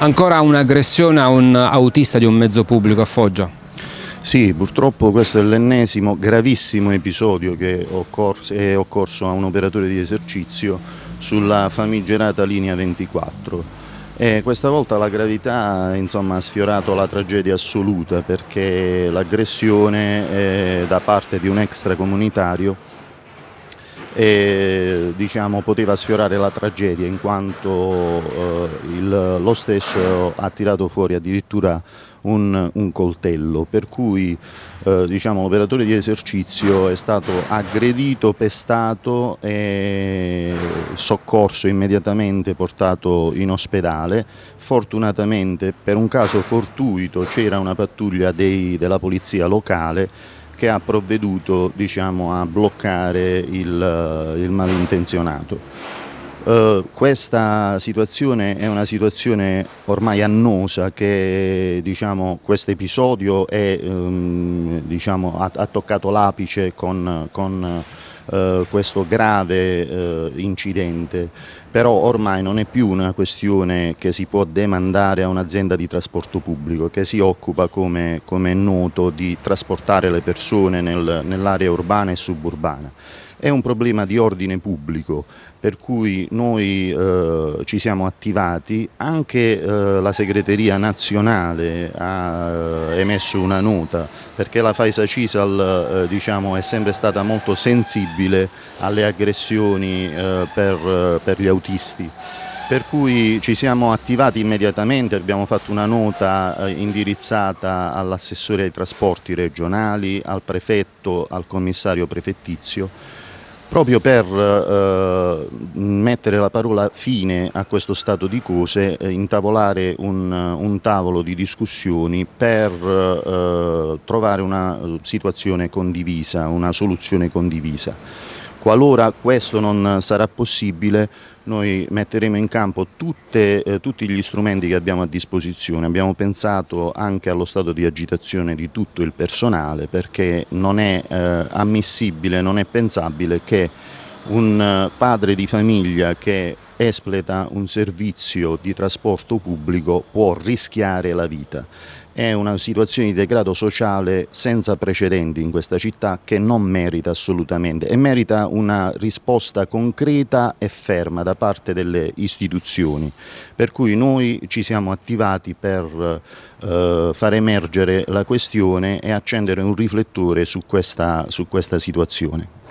Ancora un'aggressione a un autista di un mezzo pubblico a Foggia? Sì, purtroppo questo è l'ennesimo gravissimo episodio che è occorso a un operatore di esercizio sulla famigerata linea 24. E questa volta la gravità insomma, ha sfiorato la tragedia assoluta perché l'aggressione da parte di un extracomunitario e diciamo, poteva sfiorare la tragedia in quanto eh, il, lo stesso ha tirato fuori addirittura un, un coltello, per cui eh, diciamo, l'operatore di esercizio è stato aggredito, pestato e soccorso immediatamente, portato in ospedale. Fortunatamente per un caso fortuito c'era una pattuglia dei, della polizia locale che ha provveduto diciamo, a bloccare il, eh, il malintenzionato. Uh, questa situazione è una situazione ormai annosa che diciamo, questo episodio um, diciamo, ha, ha, toccato l'apice con, con eh, questo grave eh, incidente, però ormai non è più una questione che si può demandare a un'azienda di trasporto pubblico che si occupa, come, come è noto, di trasportare le persone nel, nell'area urbana e suburbana è un problema di ordine pubblico per cui noi eh, ci siamo attivati, anche eh, la segreteria nazionale ha eh, emesso una nota perché la Faisa Cisal eh, diciamo, è sempre stata molto sensibile disponibile alle aggressioni eh, per, eh, per gli autisti per cui ci siamo attivati immediatamente, abbiamo fatto una nota eh, indirizzata all'assessore ai trasporti regionali, al prefetto, al commissario prefettizio proprio per eh, mettere la parola fine a questo stato di cose, eh, intavolare un, eh, un, tavolo di discussioni per eh, trovare una situazione condivisa, una soluzione condivisa. Qualora questo non sarà possibile noi metteremo in campo tutte, eh, tutti gli strumenti che abbiamo a disposizione, abbiamo pensato anche allo stato di agitazione di tutto il personale perché non è eh, ammissibile, non è pensabile che un eh, padre di famiglia che espleta un servizio di trasporto pubblico può rischiare la vita. È una situazione di degrado sociale senza precedenti in questa città che non merita assolutamente e merita una risposta concreta e ferma da parte delle istituzioni. Per cui noi ci siamo attivati per eh, far emergere la questione e accendere un riflettore su questa, su questa situazione.